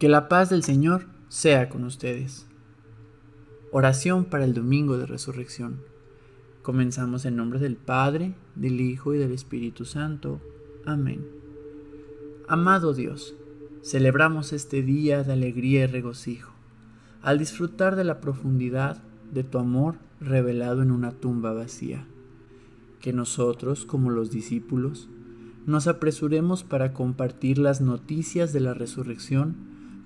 Que la paz del Señor sea con ustedes. Oración para el Domingo de Resurrección. Comenzamos en nombre del Padre, del Hijo y del Espíritu Santo. Amén. Amado Dios, celebramos este día de alegría y regocijo, al disfrutar de la profundidad de tu amor revelado en una tumba vacía. Que nosotros, como los discípulos, nos apresuremos para compartir las noticias de la resurrección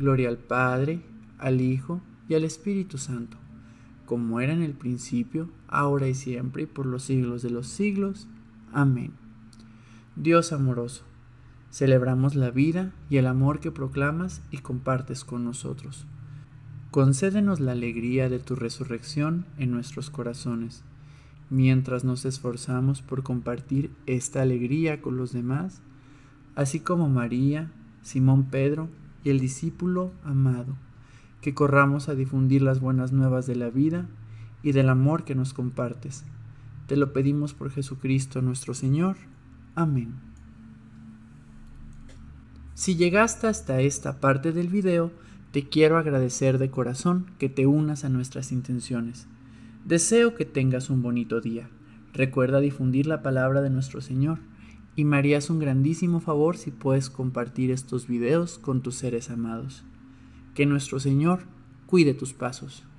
Gloria al Padre, al Hijo y al Espíritu Santo, como era en el principio, ahora y siempre, y por los siglos de los siglos. Amén. Dios amoroso, celebramos la vida y el amor que proclamas y compartes con nosotros. Concédenos la alegría de tu resurrección en nuestros corazones, mientras nos esforzamos por compartir esta alegría con los demás, así como María, Simón Pedro, y el discípulo amado, que corramos a difundir las buenas nuevas de la vida y del amor que nos compartes. Te lo pedimos por Jesucristo nuestro Señor. Amén. Si llegaste hasta esta parte del video, te quiero agradecer de corazón que te unas a nuestras intenciones. Deseo que tengas un bonito día. Recuerda difundir la palabra de nuestro Señor y María harías un grandísimo favor si puedes compartir estos videos con tus seres amados. Que nuestro Señor cuide tus pasos.